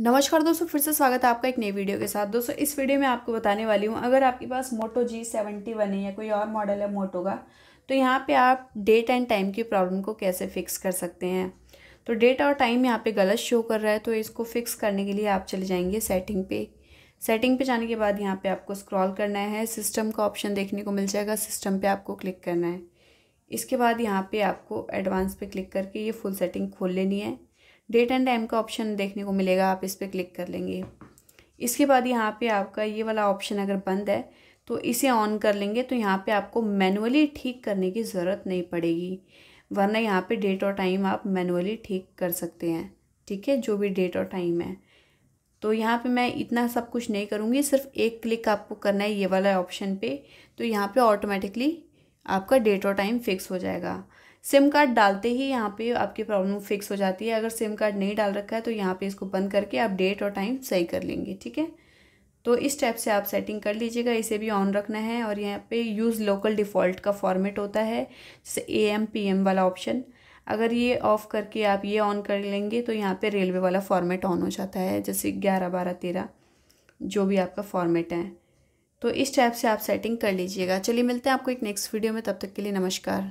नमस्कार दोस्तों फिर से स्वागत है आपका एक नई वीडियो के साथ दोस्तों इस वीडियो में आपको बताने वाली हूँ अगर आपके पास मोटो जी सेवेंटी वन है या कोई और मॉडल है मोटो का तो यहाँ पे आप डेट एंड टाइम की प्रॉब्लम को कैसे फिक्स कर सकते हैं तो डेट और टाइम यहाँ पे गलत शो कर रहा है तो इसको फिक्स करने के लिए आप चले जाएंगे सेटिंग पे सेटिंग पे जाने के बाद यहाँ पे आपको स्क्रॉल करना है सिस्टम का ऑप्शन देखने को मिल जाएगा सिस्टम पे आपको क्लिक करना है इसके बाद यहाँ पे आपको एडवांस पे क्लिक करके ये फुल सेटिंग खोल लेनी है डेट एंड टाइम का ऑप्शन देखने को मिलेगा आप इस पर क्लिक कर लेंगे इसके बाद यहाँ पे आपका ये वाला ऑप्शन अगर बंद है तो इसे ऑन कर लेंगे तो यहाँ पे आपको मैनुअली ठीक करने की ज़रूरत नहीं पड़ेगी वरना यहाँ पे डेट और टाइम आप मैनुअली ठीक कर सकते हैं ठीक है जो भी डेट और टाइम है तो यहाँ पे मैं इतना सब कुछ नहीं करूँगी सिर्फ एक क्लिक आपको करना है ये वाला ऑप्शन पर तो यहाँ पर ऑटोमेटिकली आपका डेट और टाइम फिक्स हो जाएगा सिम कार्ड डालते ही यहाँ पे आपकी प्रॉब्लम फिक्स हो जाती है अगर सिम कार्ड नहीं डाल रखा है तो यहाँ पे इसको बंद करके आप डेट और टाइम सही कर लेंगे ठीक है तो इस टाइप से आप सेटिंग कर लीजिएगा इसे भी ऑन रखना है और यहाँ पे यूज़ लोकल डिफ़ॉल्ट का फॉर्मेट होता है जैसे ए एम पी एम वाला ऑप्शन अगर ये ऑफ़ करके आप ये ऑन कर लेंगे तो यहाँ पे रेलवे वाला फॉर्मेट ऑन हो जाता है जैसे ग्यारह बारह तेरह जो भी आपका फॉर्मेट है तो इस टाइप से आप सेटिंग कर लीजिएगा चलिए मिलते हैं आपको एक नेक्स्ट वीडियो में तब तक के लिए नमस्कार